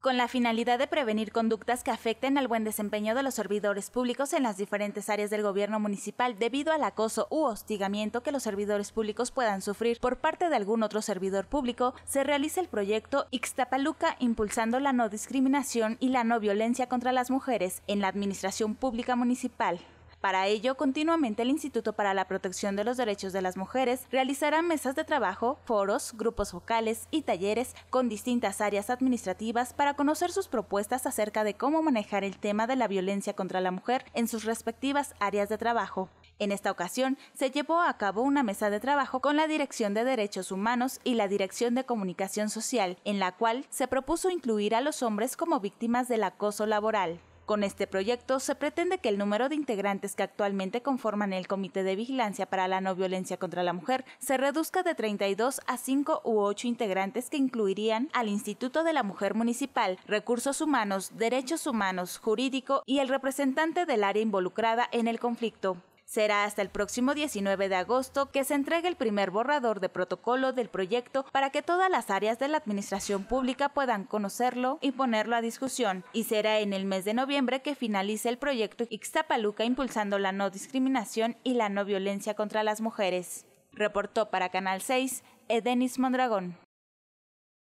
con la finalidad de prevenir conductas que afecten al buen desempeño de los servidores públicos en las diferentes áreas del gobierno municipal debido al acoso u hostigamiento que los servidores públicos puedan sufrir por parte de algún otro servidor público, se realiza el proyecto Ixtapaluca impulsando la no discriminación y la no violencia contra las mujeres en la administración pública municipal. Para ello, continuamente el Instituto para la Protección de los Derechos de las Mujeres realizará mesas de trabajo, foros, grupos vocales y talleres con distintas áreas administrativas para conocer sus propuestas acerca de cómo manejar el tema de la violencia contra la mujer en sus respectivas áreas de trabajo. En esta ocasión, se llevó a cabo una mesa de trabajo con la Dirección de Derechos Humanos y la Dirección de Comunicación Social, en la cual se propuso incluir a los hombres como víctimas del acoso laboral. Con este proyecto se pretende que el número de integrantes que actualmente conforman el Comité de Vigilancia para la No Violencia contra la Mujer se reduzca de 32 a 5 u 8 integrantes que incluirían al Instituto de la Mujer Municipal, Recursos Humanos, Derechos Humanos, Jurídico y el representante del área involucrada en el conflicto. Será hasta el próximo 19 de agosto que se entregue el primer borrador de protocolo del proyecto para que todas las áreas de la administración pública puedan conocerlo y ponerlo a discusión, y será en el mes de noviembre que finalice el proyecto Ixtapaluca impulsando la no discriminación y la no violencia contra las mujeres. Reportó para Canal 6 Edenis Mondragón.